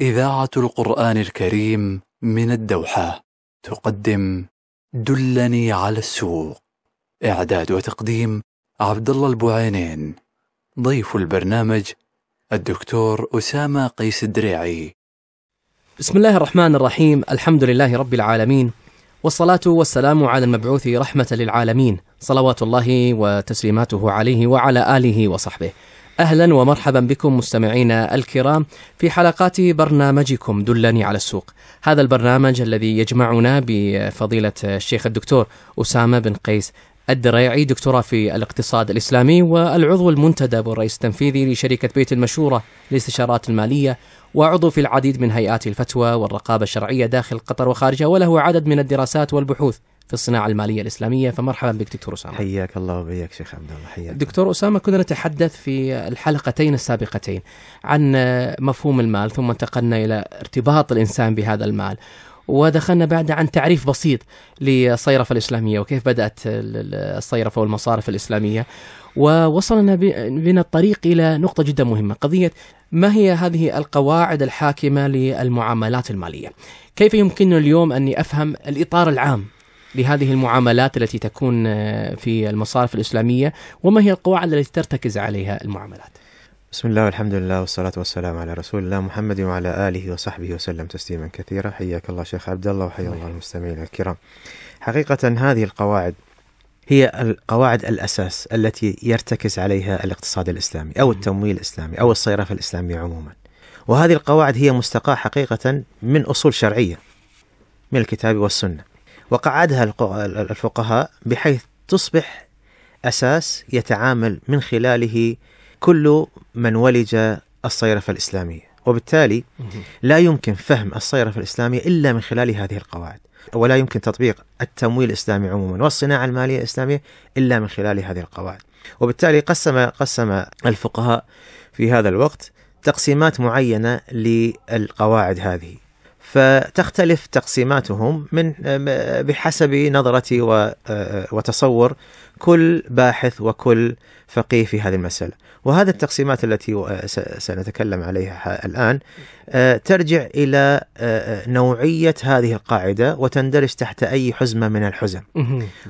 إذاعة القرآن الكريم من الدوحة تقدم دلني على السوق إعداد وتقديم عبد الله البوعينين ضيف البرنامج الدكتور أسامة قيس الدريعي بسم الله الرحمن الرحيم الحمد لله رب العالمين والصلاة والسلام على المبعوث رحمة للعالمين صلوات الله وتسليماته عليه وعلى آله وصحبه أهلا ومرحبا بكم مستمعينا الكرام في حلقات برنامجكم دلني على السوق هذا البرنامج الذي يجمعنا بفضيلة الشيخ الدكتور أسامة بن قيس الدريعي دكتوراه في الاقتصاد الإسلامي والعضو المنتدب والرئيس التنفيذي لشركة بيت المشورة للاستشارات المالية وعضو في العديد من هيئات الفتوى والرقابة الشرعية داخل قطر وخارجها وله عدد من الدراسات والبحوث في الصناعة المالية الإسلامية فمرحبا بك دكتور أسامة حياك الله وبياك شيخ عبد الله حياك دكتور أسامة كنا نتحدث في الحلقتين السابقتين عن مفهوم المال ثم انتقلنا إلى ارتباط الإنسان بهذا المال ودخلنا بعد عن تعريف بسيط للصيرفة الإسلامية وكيف بدأت الصيرفة والمصارف الإسلامية ووصلنا بنا الطريق إلى نقطة جدا مهمة قضية ما هي هذه القواعد الحاكمة للمعاملات المالية كيف يمكننا اليوم أني أفهم الإطار العام لهذه المعاملات التي تكون آه، في المصارف الإسلامية وما هي القواعد التي ترتكز عليها المعاملات بسم الله والحمد لله والصلاة والسلام على رسول الله محمد وعلى آله وصحبه وسلم تسليما كثيرا حياك الله شيخ عبد الله وحيا الله المستمعين الكرام حقيقة هذه القواعد هي القواعد الأساس التي يرتكز عليها الاقتصاد الإسلامي أو التمويل الإسلامي أو الصيرفة الإسلامية عموما وهذه القواعد هي مستقاة حقيقة من أصول شرعية من الكتاب والسنة وقعدها الفقهاء بحيث تصبح أساس يتعامل من خلاله كل من ولج الصيرفة الإسلامية وبالتالي لا يمكن فهم الصيرفة الإسلامية إلا من خلال هذه القواعد ولا يمكن تطبيق التمويل الإسلامي عموما والصناعة المالية الإسلامية إلا من خلال هذه القواعد وبالتالي قسم قسم الفقهاء في هذا الوقت تقسيمات معينة للقواعد هذه فتختلف تقسيماتهم من بحسب نظرتي وتصور كل باحث وكل فقيه في هذه المسألة وهذه التقسيمات التي آه، سنتكلم عليها الآن آه، ترجع إلى آه، نوعية هذه القاعدة وتندرج تحت أي حزمة من الحزم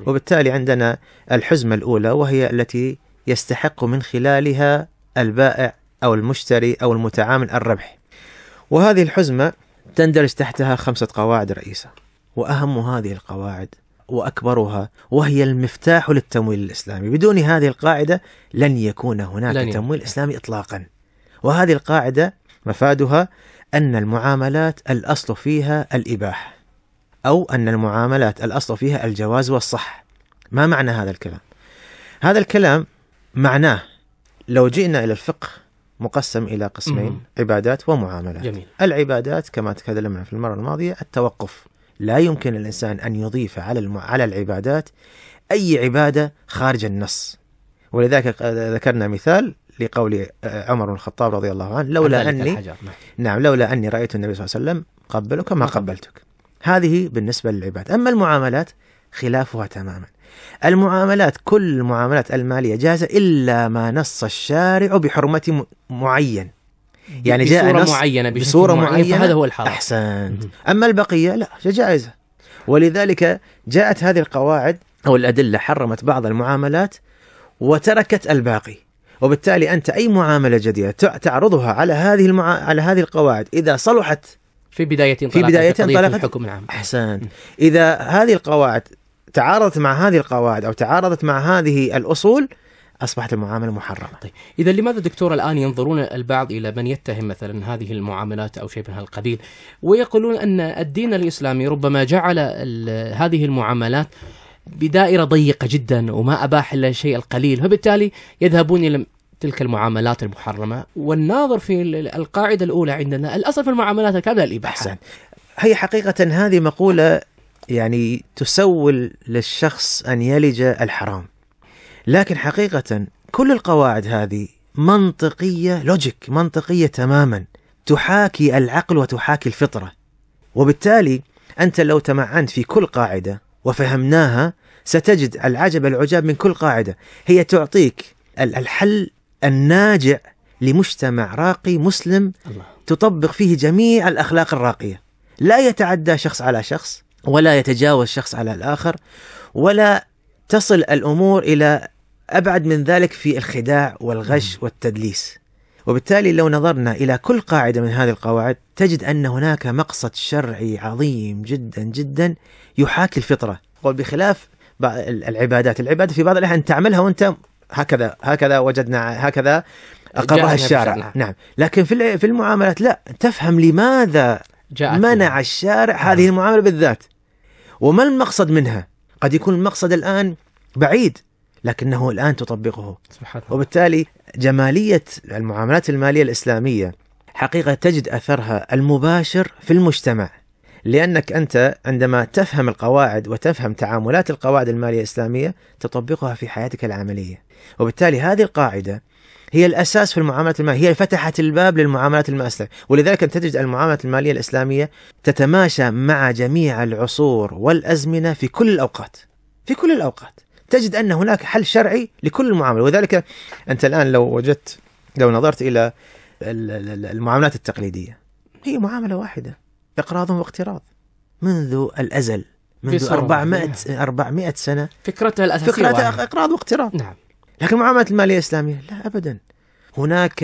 وبالتالي عندنا الحزمة الأولى وهي التي يستحق من خلالها البائع أو المشتري أو المتعامل الربح وهذه الحزمة تندرج تحتها خمسة قواعد رئيسة وأهم هذه القواعد واكبرها وهي المفتاح للتمويل الاسلامي، بدون هذه القاعده لن يكون هناك لن تمويل اسلامي اطلاقا. وهذه القاعده مفادها ان المعاملات الاصل فيها الاباحه. او ان المعاملات الاصل فيها الجواز والصح. ما معنى هذا الكلام؟ هذا الكلام معناه لو جئنا الى الفقه مقسم إلى قسمين مم. عبادات ومعاملات جميل. العبادات كما تكلمنا في المرة الماضية التوقف لا يمكن الإنسان أن يضيف على الم... على العبادات أي عبادة خارج النص ولذلك ذكرنا مثال لقول آه، عمر بن الخطاب رضي الله عنه لولا أني الحجر. نعم. نعم لولا أني رأيت النبي صلى الله عليه وسلم قبلك ما نعم. قبلتك هذه بالنسبة للعبادات أما المعاملات خلافها تماما المعاملات كل المعاملات المالية جائزة إلا ما نص الشارع بحرمة معين يعني جاء بصورة نص معينة بصورة معينة, معينة فهذا هو الحرام أحسنت أما البقية لا جائزة ولذلك جاءت هذه القواعد أو الأدلة حرمت بعض المعاملات وتركت الباقي وبالتالي أنت أي معاملة جديدة تعرضها على هذه المع... على هذه القواعد إذا صلحت في بداية في بداية انطلقت الحكم العام أحسن إذا هذه القواعد تعارضت مع هذه القواعد او تعارضت مع هذه الاصول اصبحت المعامله محرمه. طيب، اذا لماذا دكتور الان ينظرون البعض الى من يتهم مثلا هذه المعاملات او شيء من هذا القبيل ويقولون ان الدين الاسلامي ربما جعل هذه المعاملات بدائره ضيقه جدا وما اباح الا الشيء القليل، فبالتالي يذهبون الى تلك المعاملات المحرمه، والناظر في القاعده الاولى عندنا الاصل في المعاملات الكامله الاباحه. هي حقيقة هذه مقولة يعني تسول للشخص ان يلج الحرام لكن حقيقه كل القواعد هذه منطقيه لوجيك منطقيه تماما تحاكي العقل وتحاكي الفطره وبالتالي انت لو تمعنت في كل قاعده وفهمناها ستجد العجب العجاب من كل قاعده هي تعطيك الحل الناجع لمجتمع راقي مسلم الله. تطبق فيه جميع الاخلاق الراقيه لا يتعدى شخص على شخص ولا يتجاوز شخص على الآخر ولا تصل الأمور إلى أبعد من ذلك في الخداع والغش والتدليس وبالتالي لو نظرنا إلى كل قاعدة من هذه القواعد تجد أن هناك مقصد شرعي عظيم جدا جدا يحاكي الفطرة وبخلاف العبادات العبادة في بعض الأحيان تعملها وأنت هكذا هكذا وجدنا هكذا أقرها الشارع نعم. نعم لكن في في المعاملات لا تفهم لماذا جاءت منع يعني. الشارع آه. هذه آه. المعامله بالذات وما المقصد منها؟ قد يكون المقصد الان بعيد لكنه الان تطبقه سبحان الله وبالتالي جماليه المعاملات الماليه الاسلاميه حقيقه تجد اثرها المباشر في المجتمع لانك انت عندما تفهم القواعد وتفهم تعاملات القواعد الماليه الاسلاميه تطبقها في حياتك العمليه وبالتالي هذه القاعده هي الاساس في المعاملات الماليه هي فتحت الباب للمعاملات الماليه ولذلك تجد المعاملات الماليه الاسلاميه تتماشى مع جميع العصور والازمنه في كل الاوقات في كل الاوقات تجد ان هناك حل شرعي لكل المعامله ولذلك انت الان لو وجدت لو نظرت الى المعاملات التقليديه هي معامله واحده اقراض واقتراض منذ الازل منذ 400 400 سنه فكرتها الاساسيه فكرتها اقراض واقتراض نعم لكن المعاملات المالية الإسلامية لا أبدا هناك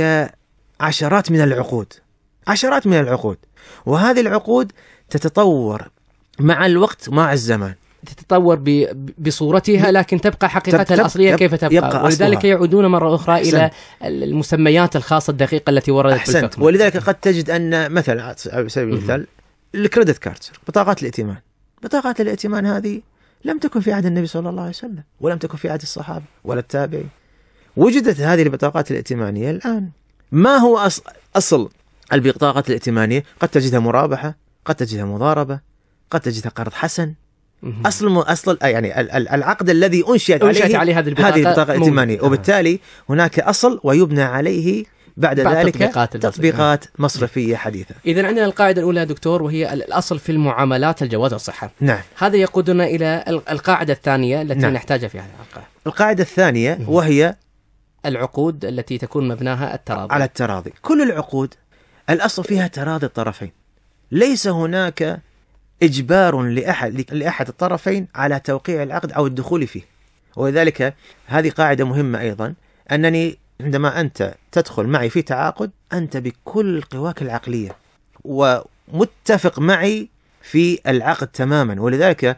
عشرات من العقود عشرات من العقود وهذه العقود تتطور مع الوقت مع الزمان تتطور بصورتها لكن تبقى حقيقتها تب الاصليه تب كيف تبقى, يبقى ولذلك أصلها. يعودون مره اخرى الى المسميات الخاصه الدقيقه التي وردت أحسنت. في ولذلك قد تجد ان مثلا على سبيل المثال الكريدت كارد بطاقات الائتمان بطاقات الائتمان هذه لم تكن في عهد النبي صلى الله عليه وسلم ولم تكن في عهد الصحابة ولا التابعين وجدت هذه البطاقات الائتمانية الآن ما هو أصل, البطاقات البطاقة الائتمانية قد تجدها مرابحة قد تجدها مضاربة قد تجدها قرض حسن اصل اصل يعني العقد الذي انشئت, أنشأت عليه, عليه هذه البطاقه, هذه البطاقة الائتمانيه وبالتالي هناك اصل ويبنى عليه بعد, بعد ذلك تطبيقات, تطبيقات نعم. مصرفية حديثة إذا عندنا القاعدة الأولى دكتور وهي الأصل في المعاملات الجواز والصحة نعم هذا يقودنا إلى القاعدة الثانية التي نعم. نحتاجها في هذه الحلقة القاعدة الثانية وهي العقود التي تكون مبناها التراضي على التراضي كل العقود الأصل فيها تراضي الطرفين ليس هناك إجبار لأحد لأحد الطرفين على توقيع العقد أو الدخول فيه ولذلك هذه قاعدة مهمة أيضا أنني عندما أنت تدخل معي في تعاقد أنت بكل قواك العقلية ومتفق معي في العقد تماما ولذلك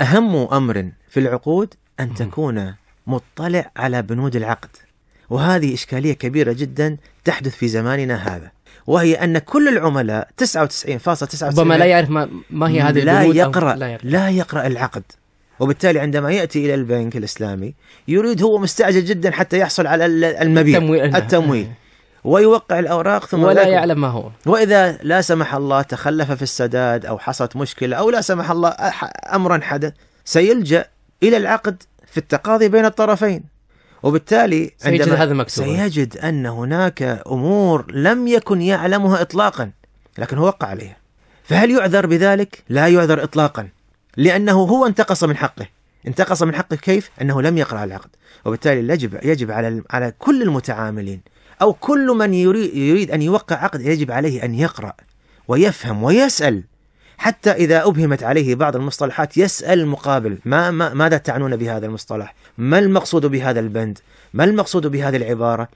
أهم أمر في العقود أن تكون مطلع على بنود العقد وهذه إشكالية كبيرة جدا تحدث في زماننا هذا وهي أن كل العملاء 99.99 ربما لا يعرف ما, ما هي هذه لا البنود يقرأ, لا يقرأ لا يقرأ العقد وبالتالي عندما ياتي الى البنك الاسلامي يريد هو مستعجل جدا حتى يحصل على المبيع التمويل, التمويل. ويوقع الاوراق ثم ولا يعلم ما هو واذا لا سمح الله تخلف في السداد او حصلت مشكله او لا سمح الله امرا حدث سيلجا الى العقد في التقاضي بين الطرفين وبالتالي عندما سيجد هذا مكتوب سيجد ان هناك امور لم يكن يعلمها اطلاقا لكن هو وقع عليها فهل يعذر بذلك؟ لا يعذر اطلاقا لأنه هو انتقص من حقه انتقص من حقه كيف؟ أنه لم يقرأ العقد وبالتالي يجب, يجب على, على كل المتعاملين أو كل من يريد, أن يوقع عقد يجب عليه أن يقرأ ويفهم ويسأل حتى إذا أبهمت عليه بعض المصطلحات يسأل المقابل ما, ما ماذا تعنون بهذا المصطلح؟ ما المقصود بهذا البند؟ ما المقصود بهذه العبارة؟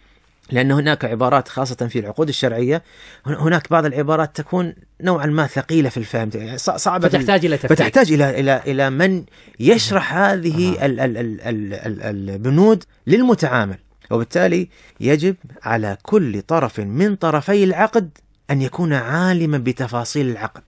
لأن هناك عبارات خاصة في العقود الشرعية هناك بعض العبارات تكون نوعا ما ثقيلة في الفهم يعني صعبة فتحتاج إلى تفكير فتحتاج إلى إلى إلى من يشرح هذه آه. ال ال ال ال البنود للمتعامل وبالتالي يجب على كل طرف من طرفي العقد أن يكون عالما بتفاصيل العقد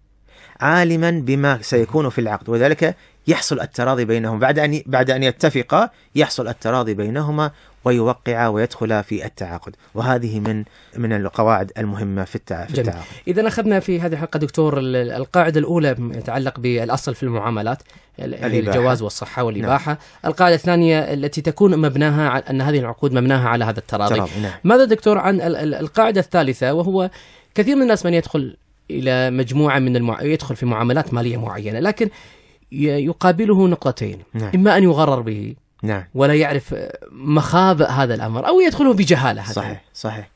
عالما بما سيكون في العقد وذلك يحصل التراضي بينهم بعد أن بعد أن يتفقا يحصل التراضي بينهما ويوقعا ويدخلا في التعاقد وهذه من من القواعد المهمة في التعاقد إذا أخذنا في هذه الحلقة دكتور القاعدة الأولى يتعلق بالأصل في المعاملات الإباحة. الجواز والصحة والإباحة نعم. القاعدة الثانية التي تكون مبناها على أن هذه العقود مبناها على هذا التراضي تراضي. نعم. ماذا دكتور عن القاعدة الثالثة وهو كثير من الناس من يدخل إلى مجموعة من المع... يدخل في معاملات مالية معينة لكن يقابله نقطتين نعم. إما أن يغرر به نعم. ولا يعرف مخابئ هذا الأمر أو يدخله بجهالة هذا صحيح صحيح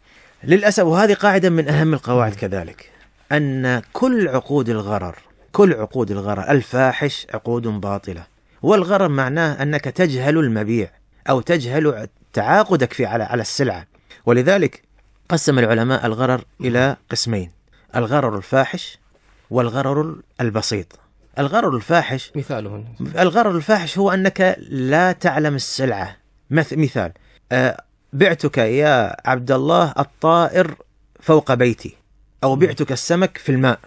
للأسف وهذه قاعدة من أهم القواعد كذلك أن كل عقود الغرر كل عقود الغرر الفاحش عقود باطلة والغرر معناه أنك تجهل المبيع أو تجهل تعاقدك في على على السلعة ولذلك قسم العلماء الغرر إلى قسمين الغرر الفاحش والغرر البسيط الغرر الفاحش مثالهن الغرر الفاحش هو أنك لا تعلم السلعة مثال آه، بعتك يا عبد الله الطائر فوق بيتي أو بعتك السمك في الماء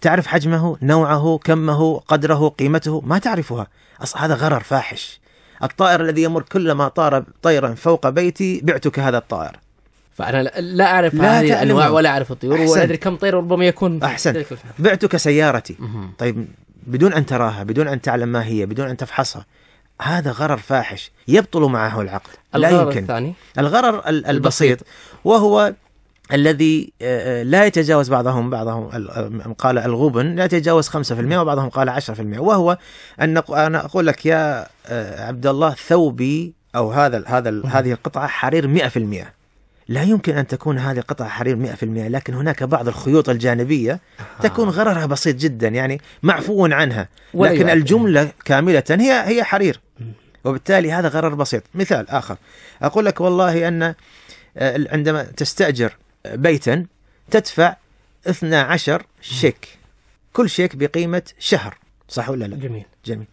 تعرف حجمه نوعه كمه قدره قيمته ما تعرفها أصلا هذا غرر فاحش الطائر الذي يمر كلما طار طيرا فوق بيتي بعتك هذا الطائر فأنا لا أعرف لا هذه الأنواع ولا أعرف الطيور ولا أدري كم طير ربما يكون أحسن بعتك سيارتي طيب بدون أن تراها بدون أن تعلم ما هي بدون أن تفحصها هذا غرر فاحش يبطل معه العقل لا يمكن الثاني الغرر البسيط وهو الذي آه، آه، لا يتجاوز بعضهم بعضهم آه، قال الغبن لا يتجاوز 5% وبعضهم قال 10% وهو ان انا اقول لك يا عبد الله ثوبي او هذا هذا هذه القطعه حرير 100% لا يمكن أن تكون هذه قطعة حرير 100% لكن هناك بعض الخيوط الجانبية تكون غررها بسيط جدا يعني معفو عنها لكن الجملة كاملة هي هي حرير وبالتالي هذا غرر بسيط مثال آخر أقول لك والله أن آه، عندما تستأجر بيتا تدفع 12 شيك كل شيك بقيمة شهر صح ولا لا؟ جميل جميل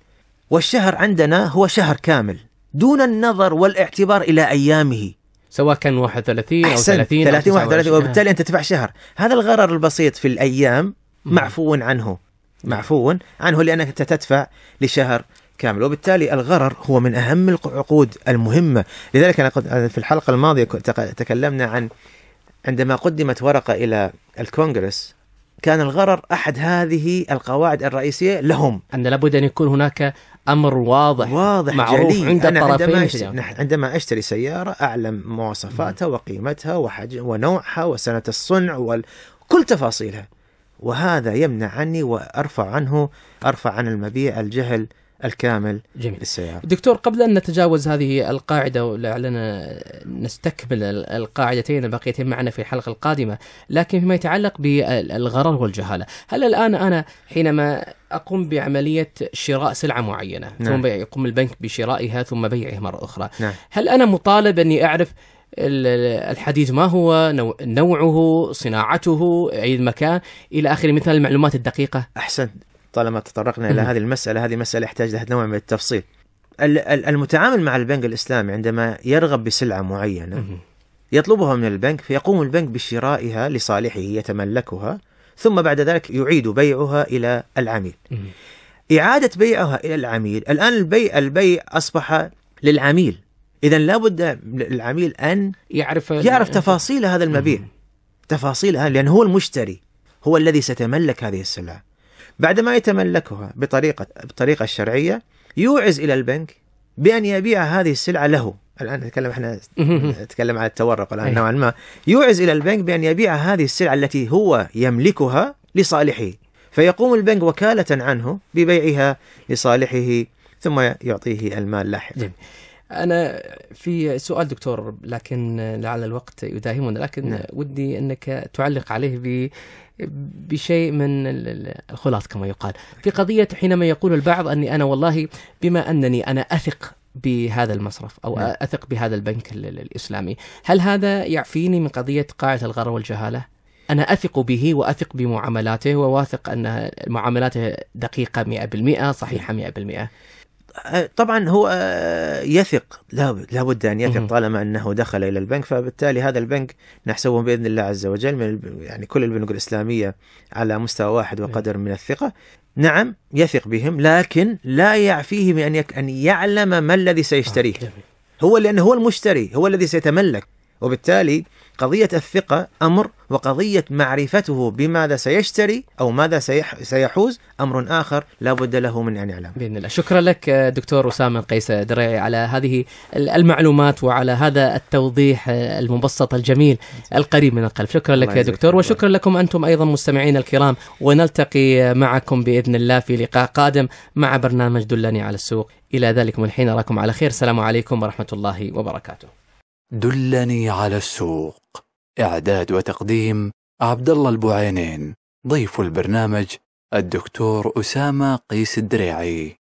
والشهر عندنا هو شهر كامل دون النظر والاعتبار إلى أيامه سواء كان 31 او 30 30 31 وبالتالي انت تدفع شهر هذا الغرر البسيط في الايام معفو عنه معفو عنه لانك انت تدفع لشهر كامل وبالتالي الغرر هو من اهم العقود المهمه لذلك انا في الحلقه الماضيه تكلمنا عن عندما قدمت ورقه الى الكونغرس كان الغرر احد هذه القواعد الرئيسيه لهم ان لابد ان يكون هناك امر واضح واضح معروف جلي. عند الطرفين عندما اشتري, عندما اشتري سياره اعلم مواصفاتها وقيمتها وحجم ونوعها وسنه الصنع وكل تفاصيلها وهذا يمنع عني وارفع عنه ارفع عن المبيع الجهل الكامل جميل. للسيارة دكتور قبل أن نتجاوز هذه القاعدة ولعلنا نستكمل القاعدتين الباقيتين معنا في الحلقة القادمة لكن فيما يتعلق بالغرر والجهالة هل الآن أنا حينما أقوم بعملية شراء سلعة معينة نعم. ثم يقوم البنك بشرائها ثم بيعها مرة أخرى نعم. هل أنا مطالب أني أعرف الحديد ما هو نوعه صناعته أي المكان إلى آخر مثل المعلومات الدقيقة أحسن طالما تطرقنا الى هذه المساله هذه مساله يحتاج لها نوع من التفصيل المتعامل مع البنك الاسلامي عندما يرغب بسلعه معينه يطلبها من البنك فيقوم البنك بشرائها لصالحه يتملكها ثم بعد ذلك يعيد بيعها الى العميل إعادة بيعها إلى العميل الآن البيع البيع أصبح للعميل إذا لابد للعميل أن يعرف يعرف تفاصيل هذا المبيع تفاصيلها لأن هو المشتري هو الذي ستملك هذه السلعة بعدما يتملكها بطريقة بالطريقة الشرعية يوعز إلى البنك بأن يبيع هذه السلعة له الآن نتكلم احنا نتكلم عن التورق الآن أيوه. نوعا ما يوعز إلى البنك بأن يبيع هذه السلعة التي هو يملكها لصالحه فيقوم البنك وكالة عنه ببيعها لصالحه ثم يعطيه المال لاحقا انا في سؤال دكتور لكن لعل الوقت يداهمنا لكن نعم. ودي انك تعلق عليه ب بشيء من الخلاص كما يقال في قضية حينما يقول البعض أني أنا والله بما أنني أنا أثق بهذا المصرف أو نعم. أثق بهذا البنك الإسلامي هل هذا يعفيني من قضية قاعة الغرر والجهالة؟ أنا أثق به وأثق بمعاملاته وواثق أن معاملاته دقيقة 100% صحيحة 100% نعم. طبعا هو آه، يثق لا بد ان يثق طالما انه دخل الى البنك فبالتالي هذا البنك نحسبه باذن الله عز وجل من يعني كل البنوك الاسلاميه على مستوى واحد وقدر من الثقه نعم يثق بهم لكن لا يعفيه من ان ان يعلم ما الذي سيشتريه آه، هو لانه هو المشتري هو الذي سيتملك وبالتالي قضية الثقة أمر وقضية معرفته بماذا سيشتري أو ماذا سيحوز أمر آخر لا بد له من أن يعلم بإذن الله شكرا لك دكتور أسامة قيس دريعي على هذه المعلومات وعلى هذا التوضيح آه، المبسط الجميل القريب من القلب شكرا لك يا دكتور وشكرا لكم أنتم أيضا مستمعين الكرام ونلتقي معكم بإذن الله في لقاء قادم مع برنامج دلني على السوق إلى ذلك من حين أراكم على خير السلام عليكم ورحمة الله وبركاته دلني على السوق إعداد وتقديم عبد الله البوعينين ضيف البرنامج الدكتور أسامة قيس الدريعي